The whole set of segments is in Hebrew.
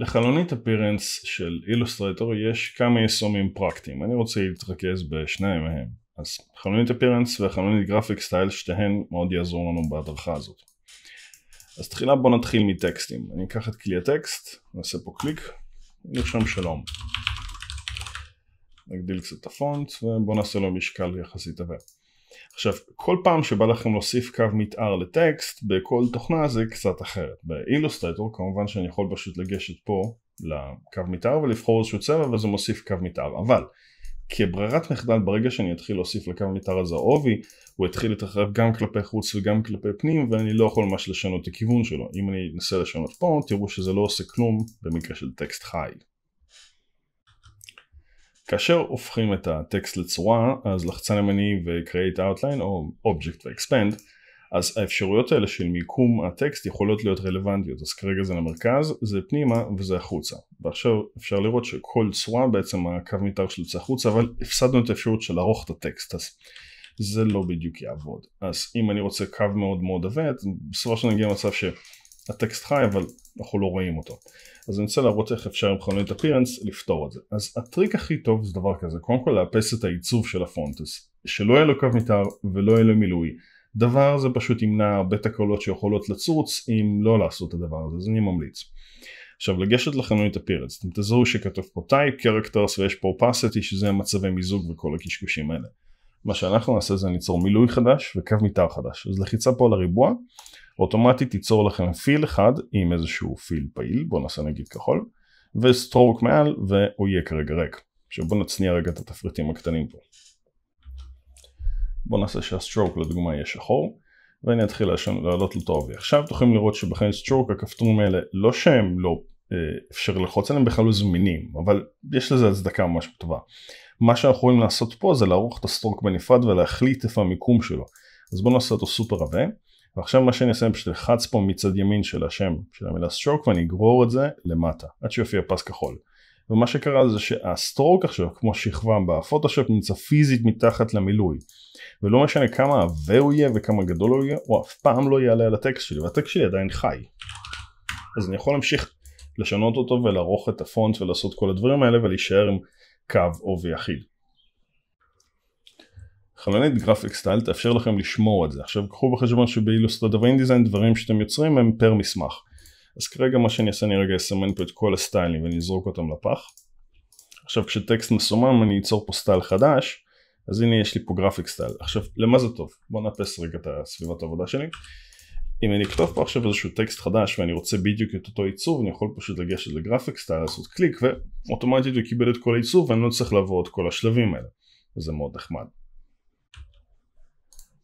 לחלונית אפירנס של אילוסטרטור יש כמה יישומים פרקטיים, אני רוצה להתרכז בשניים מהם. אז חלונית אפירנס וחלונית גרפיק סטייל שתיהן מאוד יעזרו לנו בהדרכה הזאת. אז תחילה בוא נתחיל מטקסטים, אני אקח את כלי הטקסט, נעשה פה קליק, נרשם שלום. נגדיל קצת את הפונט ובוא נעשה לו משקל יחסית עבר. עכשיו, כל פעם שבא לכם להוסיף קו מתאר לטקסט, בכל תוכנה זה קצת אחרת. באילוסטרטור כמובן שאני יכול פשוט לגשת פה לקו מתאר ולבחור איזשהו צבע וזה מוסיף קו מתאר, אבל כברירת מחדל ברגע שאני אתחיל להוסיף לקו מתאר הזה עובי הוא יתחיל להתרחב גם כלפי חוץ וגם כלפי פנים ואני לא יכול ממש לשנות את הכיוון שלו אם אני אנסה לשנות פה תראו שזה לא עושה כלום במקרה של טקסט חי כאשר הופכים את הטקסט לצורה, אז לחצן ימני ו-Create Outline או Object ו-Expand, אז האפשרויות האלה של מיקום הטקסט יכולות להיות רלוונטיות, אז כרגע זה למרכז, זה פנימה וזה החוצה. ועכשיו אפשר לראות שכל צורה בעצם הקו מיתר שלו יוצא החוצה, אבל הפסדנו את האפשרות של לערוך את הטקסט, אז זה לא בדיוק יעבוד. אז אם אני רוצה קו מאוד מאוד עבד, בסופו של דבר נגיע למצב ש... הטקסט חי אבל אנחנו לא רואים אותו. אז אני רוצה להראות איך אפשר עם חנויות אפירנס לפתור את זה. אז הטריק הכי טוב זה דבר כזה, קודם כל לאפס את העיצוב של הפונטס שלא יהיה לו קו מתאר ולא יהיה לו מילוי. דבר זה פשוט ימנע הרבה תקלות שיכולות לצוץ אם לא לעשות את הדבר הזה, אז אני ממליץ. עכשיו לגשת לחנויות אפירנס אתם תזהו שכתוב פה טייפ קרקטרס ויש פה opacity שזה מצבי מיזוג וכל הקשקושים האלה. מה שאנחנו נעשה זה ניצור מילוי חדש וקו מתאר חדש, אז לחיצה פה על הריבוע אוטומטית תיצור לכם פיל אחד עם איזשהו פיל פעיל, בואו נעשה נגיד כחול, וסטרוק מעל והוא יהיה כרגע ריק. עכשיו בואו נצניע רגע את התפריטים הקטנים פה. בואו נעשה שהסטרוק לדוגמה יהיה שחור, ואני אתחיל לעלות אותו אבי. עכשיו אתם יכולים לראות שבכן סטרוק הכפתורים האלה לא שהם לא אה, אפשר ללחוץ עליהם בכלל לא זמינים אבל יש לזה הצדקה ממש טובה. מה שאנחנו יכולים לעשות פה זה לערוך את הסטרוק בנפרד ולהחליט איפה המיקום שלו. אז בואו נעשה אותו סופר רבה. ועכשיו מה שאני אעשה זה פשוט לחץ פה מצד ימין של השם של המילה סטרוק ואני אגרור את זה למטה עד שיופיע פס כחול. ומה שקרה זה שהסטרוק עכשיו כמו שכבה בפוטושופ נמצא פיזית מתחת למילוי. ולא משנה כמה עבה הוא יהיה וכמה גדול הוא יהיה, הוא אף פעם לא יעלה על הטקסט שלי והטקסט שלי עדיין חי. אז אני יכול להמשיך לשנות אותו ולערוך את הפונט ולעשות כל הדברים האלה ולהישאר עם קו עובי אחיד. חלונית גרפיק סטייל תאפשר לכם לשמור את זה. עכשיו קחו בחשבון שבאילוסטרדה ואינדיזיין דברים שאתם יוצרים הם פר מסמך. אז כרגע מה שאני אעשה אני רגע אסמן פה את כל הסטיילים ואני אזרוק אותם לפח. עכשיו כשטקסט מסומם אני אצור פה סטייל חדש, אז הנה יש לי פה גרפיק סטייל. עכשיו למה זה טוב? בוא נאפס רגע את הסביבת העבודה שלי. אם אני אכתוב פה עכשיו איזשהו טקסט חדש ואני רוצה בדיוק את אותו עיצוב, אני יכול פשוט לגשת לגרפיק סטייל, לעשות קליק ואוטומטית הוא קיבל את כל העיצוב ואני לא צריך לעבור את כל השלבים האלה. וזה מאוד נחמד.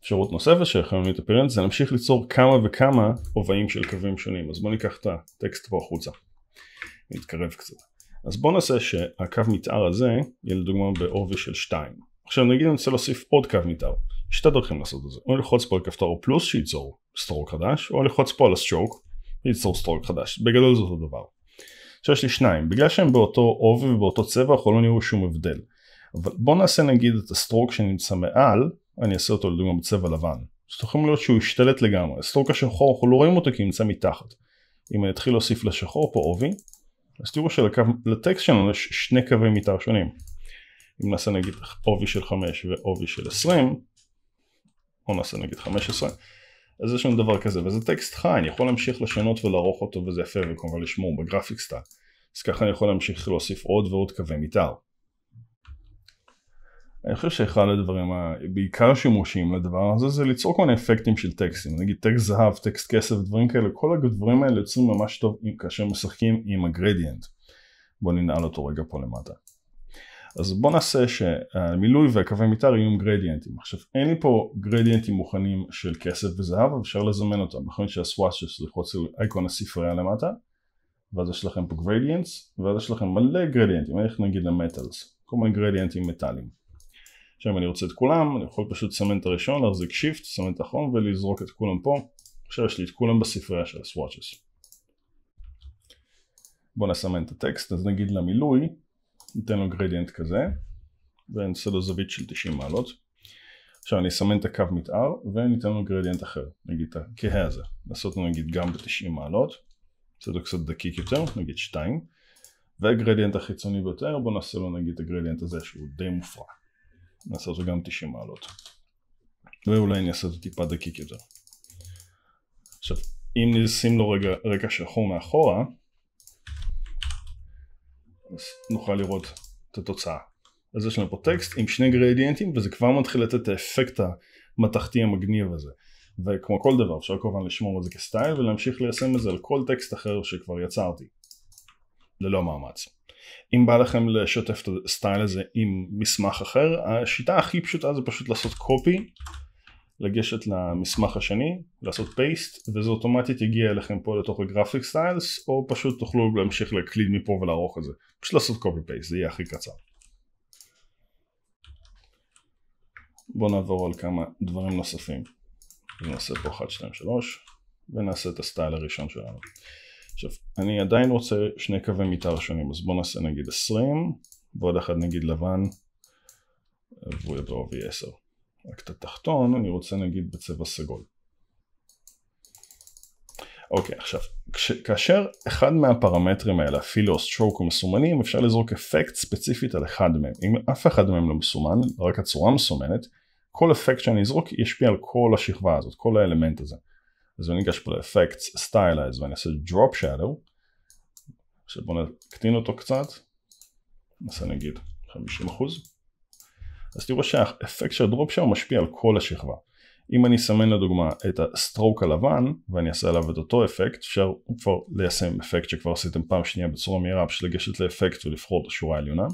אפשרות נוספת של חיימנית appearance זה להמשיך ליצור כמה וכמה עובעים של קווים שונים אז בוא ניקח את הטקסט פה החוצה נתקרב קצת אז בוא נעשה שהקו מתאר הזה יהיה לדוגמה בעובי של 2 עכשיו נגיד אני רוצה להוסיף עוד קו מתאר שתי דרכים לעשות את זה או ללחוץ פה על כפתור פלוס שייצור סטרוק חדש או ללחוץ פה על הסטרוק שייצור סטרוק חדש בגדול זה אותו דבר עכשיו יש לי שניים בגלל שהם באותו עובי ובאותו צבע אנחנו לא נראו שום הבדל אבל בוא נעשה נגיד את הסטרוק שנמצא מעל אני אעשה אותו לדוגמה בצבע לבן. זאת יכולה להיות שהוא השתלט לגמרי, סטרוק השחור אנחנו לא רואים אותו כי נמצא מתחת. אם אני אתחיל להוסיף לשחור פה עובי, אז תראו שלטקסט שלנו יש שני קווי מתאר שונים. אם נעשה נגיד עובי של 5 ועובי של 20, או נעשה נגיד 15, אז יש לנו דבר כזה, וזה טקסט חי, אני יכול להמשיך לשנות ולערוך אותו וזה יפה וכמובן לשמור בגרפיקסטה. אז ככה אני יכול להמשיך להוסיף עוד ועוד קווי מתאר. אני חושב שאחד הדברים, בעיקר השימושים לדבר הזה, זה ליצור כל מיני אפקטים של טקסטים, נגיד טקסט זהב, טקסט כסף, דברים כאלה, כל הדברים האלה יוצאים ממש טוב כאשר משחקים עם הגרדיאנט. בואו ננעל אותו רגע פה למטה. אז בואו נעשה שהמילוי והקווי מיתר יהיו עם גרדיאנטים. עכשיו אין לי פה גרדיאנטים מוכנים של כסף וזהב, אפשר לזמן אותם. נכון שהסוואץ' של ללחוץ על אייקון הספרייה למטה, ואז יש לכם פה גרדיאנטס, ואז יש לכם מלא גרדיאנטים, איך נגיד למטלס, כל מיני גרדיאנטים מטאליים. עכשיו אני רוצה את כולם, אני יכול פשוט לסמן את הראשון, להחזיק שיפט, לסמן את האחרון ולזרוק את כולם פה. עכשיו יש לי את כולם בספרייה של הסוואצ'ס. בואו נסמן את הטקסט, אז נגיד למילוי, ניתן לו גרדיאנט כזה, ונעשה לו זווית של 90 מעלות. עכשיו אני אסמן את הקו מתאר וניתן לו גרדיאנט אחר, נגיד את הכהה הזה. לעשות לו נגיד גם ב-90 מעלות, נעשה לו קצת דקיק יותר, נגיד 2, והגרדיאנט החיצוני ביותר, בואו נעשה לו נגיד את הגרדיאנט הזה שהוא די מופרע. נעשה אותו גם 90 מעלות. ואולי אני אעשה אותו טיפה דקיק יותר. עכשיו, אם נשים לו רגע רקע שחור מאחורה, אז נוכל לראות את התוצאה. אז יש לנו פה טקסט עם שני גרדיאנטים וזה כבר מתחיל לתת את האפקט המתכתי המגניב הזה. וכמו כל דבר אפשר כמובן לשמור את זה כסטייל ולהמשיך ליישם את זה על כל טקסט אחר שכבר יצרתי. ללא מאמץ. אם בא לכם לשתף את הסטייל הזה עם מסמך אחר, השיטה הכי פשוטה זה פשוט לעשות קופי, לגשת למסמך השני, לעשות פייסט, וזה אוטומטית יגיע אליכם פה לתוך הגרפיק סטיילס, או פשוט תוכלו להמשיך להקליד מפה ולערוך את זה. פשוט לעשות קופי פייסט, זה יהיה הכי קצר. בואו נעבור על כמה דברים נוספים. נעשה פה 1, 2, 3, ונעשה את הסטייל הראשון שלנו. עכשיו אני עדיין רוצה שני קווי מתאר שונים אז בוא נעשה נגיד 20 ועוד אחד נגיד לבן והוא יבוא בעובי 10 רק את התחתון אני רוצה נגיד בצבע סגול אוקיי עכשיו כש, כאשר אחד מהפרמטרים האלה אפילו או סטרוק הוא מסומנים אפשר לזרוק אפקט ספציפית על אחד מהם אם אף אחד מהם לא מסומן רק הצורה מסומנת כל אפקט שאני אזרוק ישפיע על כל השכבה הזאת כל האלמנט הזה אז אני ניגש פה ל-Effects Stylize ואני אעשה Drop Shadow עכשיו בואו נקטין אותו קצת נעשה נגיד 50% אז תראו שהאפקט של הדרופ שם משפיע על כל השכבה אם אני אסמן לדוגמה את הסטרוק הלבן ואני אעשה עליו את אותו אפקט אפשר כבר ליישם אפקט שכבר עשיתם פעם שנייה בצורה מהירה פשוט לגשת לאפקט ולבחור את השורה העליונה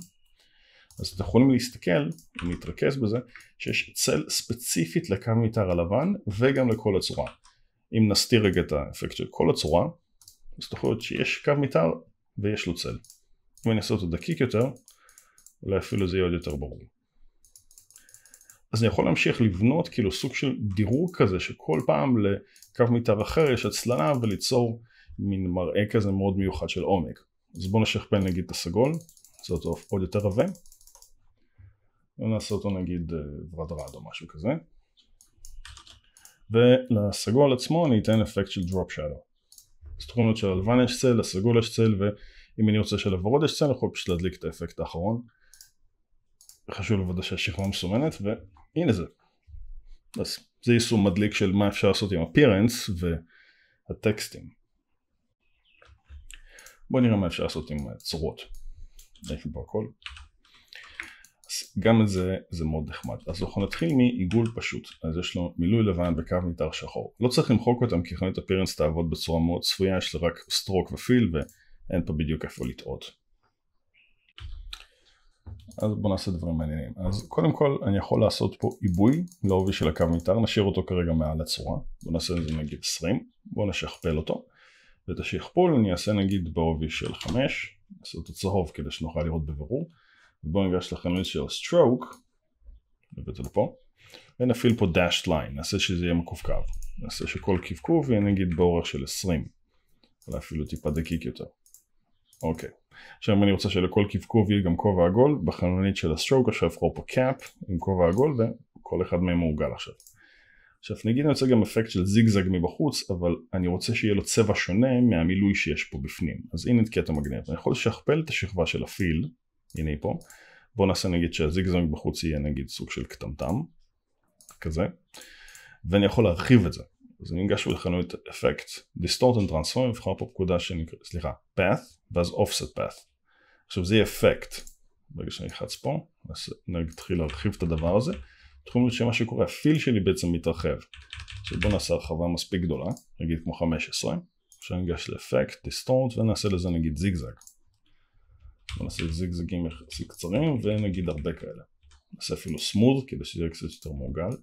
אז אתם יכולים להסתכל, אם נתרכז בזה, שיש צל ספציפית לקו מיתר הלבן וגם לכל הצורה אם נסתיר רגע את האפקט של כל הצורה, אז אתה יכול להיות שיש קו מתאר ויש לו צל. אם אני אעשה אותו דקיק יותר, אולי אפילו זה יהיה עוד יותר ברור. אז אני יכול להמשיך לבנות כאילו סוג של דירוג כזה שכל פעם לקו מתאר אחר יש הצללה וליצור מין מראה כזה מאוד מיוחד של עומק. אז בואו נשכפל נגיד את הסגול, נעשה אותו עוד יותר עבה, ונעשה אותו נגיד אה, ורדרד או משהו כזה. ולסגול עצמו אני אתן אפקט של drop shadow. אז תכונות של הלבן יש צל, לסגול יש צל, ואם אני רוצה שלוורוד יש צל, אני יכול פשוט להדליק את האפקט האחרון. חשוב לוודא שהשכבה מסומנת, והנה זה. אז זה יישום מדליק של מה אפשר לעשות עם appearance והטקסטים. בואו נראה מה אפשר לעשות עם הצורות יש פה הכל. גם את זה, זה מאוד נחמד. אז אנחנו נתחיל מעיגול פשוט. אז יש לו מילוי לבן וקו מיתר שחור. לא צריך למחוק אותם כי חנית אפירנס תעבוד בצורה מאוד צפויה, יש לי רק סטרוק ופיל ואין פה בדיוק איפה לטעות. אז בואו נעשה דברים מעניינים. אז קודם כל אני יכול לעשות פה עיבוי לעובי של הקו מיתר, נשאיר אותו כרגע מעל הצורה. בואו נעשה את זה נגיד 20, בואו נשכפל אותו. ואת השכפול אני אעשה נגיד בעובי של 5, נעשה אותו צהוב כדי שנוכל לראות בבירור. בואו ניגש לחנות של stroke, נביא את זה לפה, ונפעיל פה dashed line, נעשה שזה יהיה מקווקו, נעשה שכל קבקוב יהיה נגיד באורך של 20, אולי אפילו טיפה דקיק יותר. אוקיי, עכשיו אם אני רוצה שלכל קבקוב יהיה גם כובע עגול, בחנונית של הסטרוק עכשיו אפשר פה קאפ עם כובע עגול וכל אחד מהם מעוגל עכשיו. עכשיו נגיד אני רוצה גם אפקט של זיגזג מבחוץ, אבל אני רוצה שיהיה לו צבע שונה מהמילוי שיש פה בפנים. אז הנה את קטע מגנט, אני יכול לשכפל את השכבה של הפילד, הנה היא פה. בואו נעשה נגיד שהזיגזונג בחוץ יהיה נגיד סוג של קטמטם, כזה, ואני יכול להרחיב את זה. אז אני ניגש לחנות אפקט, distort and transform, נבחר פה פקודה שנקרא, סליחה, path, ואז offset path. עכשיו זה יהיה אפקט, ברגע שאני אחץ פה, נתחיל להרחיב את הדבר הזה, תחום לראות שמה שקורה, הפיל שלי בעצם מתרחב. עכשיו בואו נעשה הרחבה מספיק גדולה, נגיד כמו 15, עכשיו ניגש לאפקט, דיסטורט, ונעשה לזה נגיד זיגזג. אנחנו נעשה זיגזגים יחסית קצרים ונגיד הרבה כאלה. נעשה אפילו סמוד כדי שזה יהיה קצת יותר מעוגל.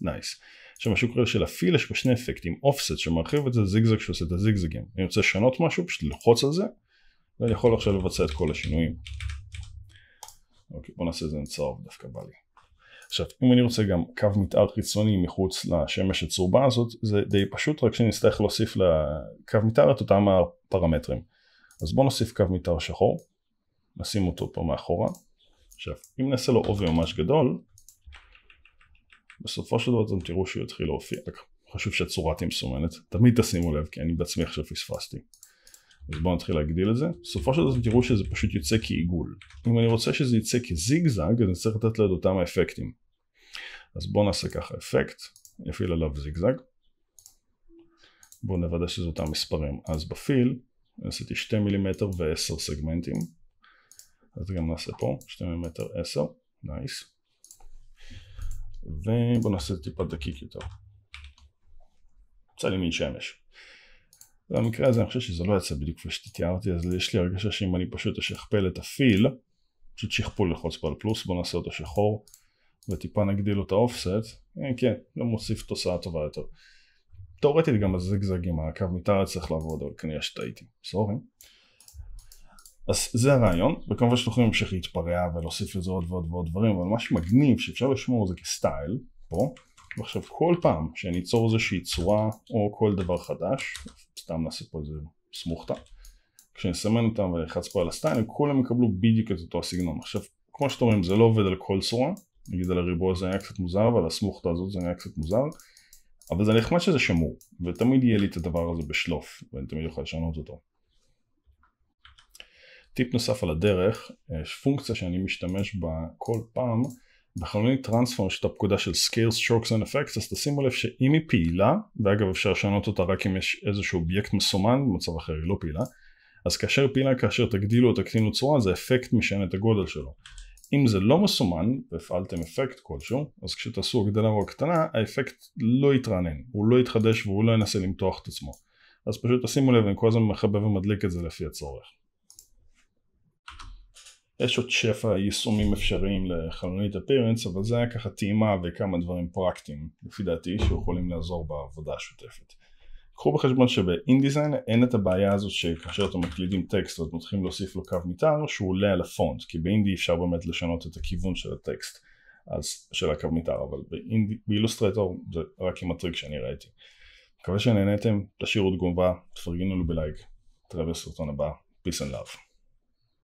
נייס. עכשיו משהו כזה של הפיל יש פה שני אפקטים, אופסט שמרחיב את זה, זיגזג שעושה את הזיגזגים. אני רוצה לשנות משהו, פשוט ללחוץ על זה, ואני יכול עכשיו לבצע את כל השינויים. אוקיי, בוא נעשה את זה נצרב, דווקא בא לי. עכשיו, אם אני רוצה גם קו מתאר חיצוני מחוץ לשמש הצהובה הזאת, זה די פשוט, רק שאני אצטרך להוסיף לקו מתאר את אותם הפרמטרים. אז בואו נוסיף קו מתאר שחור. נשים אותו פה מאחורה. עכשיו, אם נעשה לו עובי ממש גדול, בסופו של דבר אתם תראו שהוא יתחיל להופיע. חשוב שהצורה תהיה מסומנת, תמיד תשימו לב, כי אני בעצמי עכשיו פספסתי. אז בואו נתחיל להגדיל את זה. בסופו של דבר אתם תראו שזה פשוט יוצא כעיגול. אם אני רוצה שזה יצא כזיגזג, אז אני צריך לתת לו את אותם האפקטים. אז בואו נעשה ככה אפקט, נפעיל עליו זיגזג. בואו נוודא שזה אותם מספרים. אז בפיל, עשיתי 2 מילימטר ו-10 סגמנטים. אז גם נעשה פה, 2 מטר 10, נייס. ובוא נעשה טיפה דקיק יותר. יצא לי מין שמש. במקרה הזה אני חושב שזה לא יצא בדיוק כפי שתיארתי, אז יש לי הרגשה שאם אני פשוט אשכפל את הפיל, פשוט שכפול לחוץ פעל פלוס, בוא נעשה אותו שחור, וטיפה נגדיל לו את האופסט, אה, כן, לא מוסיף תוצאה טובה יותר. תאורטית גם הזגזגים, הקו מתאר צריך לעבוד, אבל כנראה שטעיתי, סורי. אז זה הרעיון, וכמובן שאתם יכולים להמשיך להתפרע ולהוסיף לזה עוד ועוד ועוד דברים, אבל מה שמגניב שאפשר לשמור זה כסטייל, פה, ועכשיו כל פעם שאני אצור איזושהי צורה או כל דבר חדש, סתם נעשה פה איזה סמוכתא, כשאני אסמן אותם ולחץ פה על הסטייל, הם כולם יקבלו בדיוק את אותו הסגנון. עכשיו, כמו שאתם רואים, זה לא עובד על כל צורה, נגיד על הריבוע זה היה קצת מוזר, ועל הסמוכתא הזאת זה היה קצת מוזר, אבל זה נחמד שזה שמור, ותמיד יהיה לי את הדבר הזה בשלוף, ואני תמיד יכול לשנות אותו. טיפ נוסף על הדרך, יש אה, פונקציה שאני משתמש בה כל פעם, בחלונית טרנספורם יש את הפקודה של Scale Strokes and Effects, אז תשימו לב שאם היא פעילה, ואגב אפשר לשנות אותה רק אם יש איזשהו אובייקט מסומן, במצב אחר היא לא פעילה, אז כאשר פעילה, כאשר תגדילו או תקטינו צורה, זה אפקט משנה את הגודל שלו. אם זה לא מסומן, והפעלתם אפקט כלשהו, אז כשתעשו הגדלה או הקטנה, האפקט לא יתרענן, הוא לא יתחדש והוא לא ינסה למתוח את עצמו. אז פשוט תשימו לב, אני כל הזמן מחבב ומדליק את זה לפי הצורך. יש עוד שפע יישומים אפשריים לחלונית אפירנס, אבל זה היה ככה טעימה וכמה דברים פרקטיים לפי דעתי שיכולים לעזור בעבודה השותפת. קחו בחשבון שבאינדיזיין אין את הבעיה הזאת שכאשר אתם מקלידים טקסט ואתם מתחילים להוסיף לו קו מתאר שהוא עולה על הפונט כי באינדי אפשר באמת לשנות את הכיוון של הטקסט אז של הקו מתאר אבל באילוסטרטור זה רק עם הטריק שאני ראיתי. מקווה שנהנתם, תשאירו תגובה, תפרגנו לו בלייק, תראה בסרטון הבא, peace and love